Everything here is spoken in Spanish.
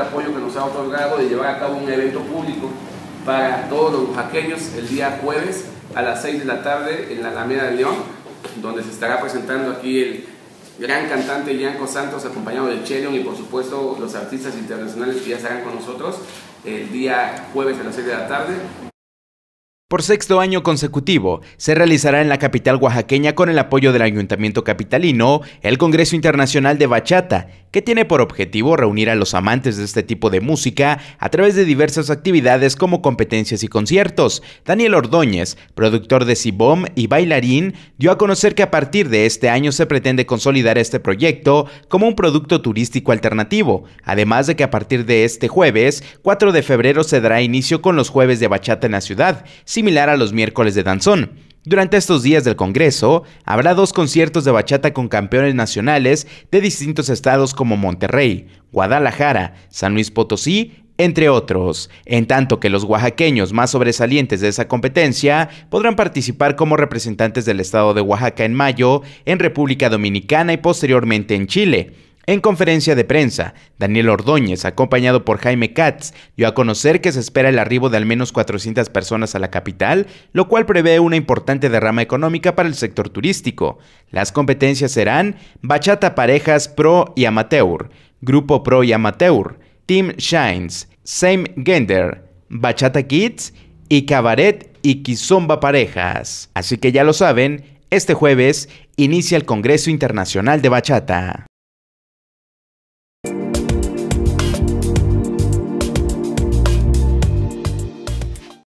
apoyo que nos ha otorgado de llevar a cabo un evento público para todos los oaxaqueños el día jueves a las 6 de la tarde en la Alameda de León, donde se estará presentando aquí el gran cantante Yanko Santos acompañado de Chelion y por supuesto los artistas internacionales que ya estarán con nosotros el día jueves a las 6 de la tarde. Por sexto año consecutivo, se realizará en la capital oaxaqueña con el apoyo del Ayuntamiento Capitalino el Congreso Internacional de Bachata, que tiene por objetivo reunir a los amantes de este tipo de música a través de diversas actividades como competencias y conciertos. Daniel Ordóñez, productor de Sibom y bailarín, dio a conocer que a partir de este año se pretende consolidar este proyecto como un producto turístico alternativo, además de que a partir de este jueves, 4 de febrero, se dará inicio con los jueves de bachata en la ciudad similar a los miércoles de danzón. Durante estos días del Congreso, habrá dos conciertos de bachata con campeones nacionales de distintos estados como Monterrey, Guadalajara, San Luis Potosí, entre otros, en tanto que los oaxaqueños más sobresalientes de esa competencia podrán participar como representantes del estado de Oaxaca en mayo, en República Dominicana y posteriormente en Chile. En conferencia de prensa, Daniel Ordóñez, acompañado por Jaime Katz, dio a conocer que se espera el arribo de al menos 400 personas a la capital, lo cual prevé una importante derrama económica para el sector turístico. Las competencias serán Bachata Parejas Pro y Amateur, Grupo Pro y Amateur, Team Shines, Same Gender, Bachata Kids y Cabaret y Kizomba Parejas. Así que ya lo saben, este jueves inicia el Congreso Internacional de Bachata.